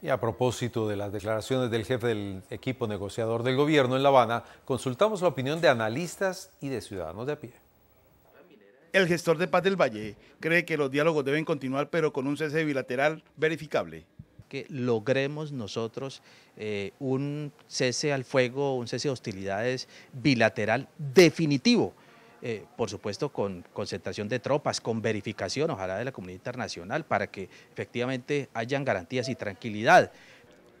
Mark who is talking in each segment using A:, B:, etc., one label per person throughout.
A: Y a propósito de las declaraciones del jefe del equipo negociador del gobierno en La Habana, consultamos la opinión de
B: analistas y de ciudadanos de a pie. El gestor de paz del Valle cree que los diálogos deben continuar, pero con un cese bilateral verificable.
C: Que logremos nosotros eh, un cese al fuego, un cese de hostilidades bilateral definitivo eh, por supuesto, con concentración de tropas, con verificación, ojalá, de la comunidad internacional, para que efectivamente hayan garantías y tranquilidad.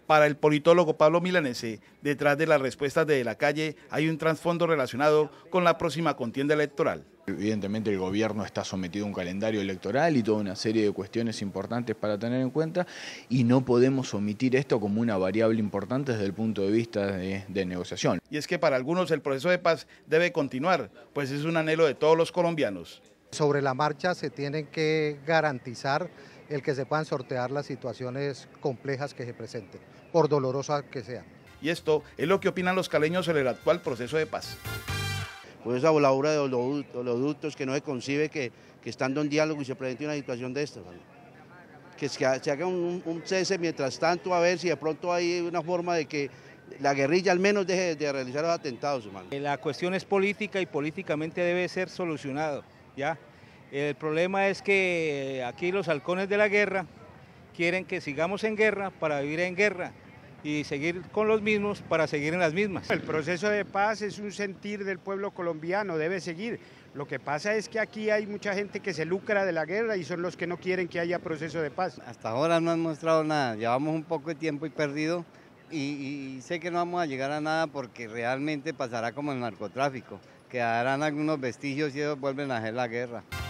B: Para el politólogo Pablo Milanese, detrás de las respuestas de, la calle hay un trasfondo relacionado
D: con la próxima contienda electoral. Evidentemente el gobierno está sometido a un calendario electoral y toda una serie de cuestiones importantes para tener en cuenta y no podemos omitir esto como una variable importante desde el punto de vista de, de, negociación. Y es
B: que para algunos el proceso de paz debe continuar, pues es un anhelo de todos los
D: colombianos.
C: Sobre la marcha se tienen que garantizar el que se puedan sortear las situaciones complejas que se presenten, por dolorosa que sea Y
B: esto es lo que opinan los caleños sobre el actual proceso de paz.
C: Por esa voladura de los ductos que no se concibe que, estando en diálogo y se presente una situación de esta. Que se haga un, cese mientras tanto a ver si de pronto hay una forma de que la guerrilla al menos deje de realizar los atentados. Hermano.
A: La cuestión es política y políticamente debe ser solucionado. ¿ya? El problema es que aquí los halcones de la guerra quieren que sigamos en guerra para vivir en guerra y seguir con los mismos para seguir en las mismas. El proceso de paz es un sentir del pueblo colombiano, debe seguir. Lo que pasa es que aquí hay mucha gente que se lucra de la guerra y son los que no quieren que haya proceso de paz. Hasta
E: ahora no han mostrado nada, llevamos un poco de tiempo y perdido y, sé que no vamos a llegar a nada porque realmente pasará como el narcotráfico, quedarán algunos vestigios y ellos vuelven a hacer la guerra.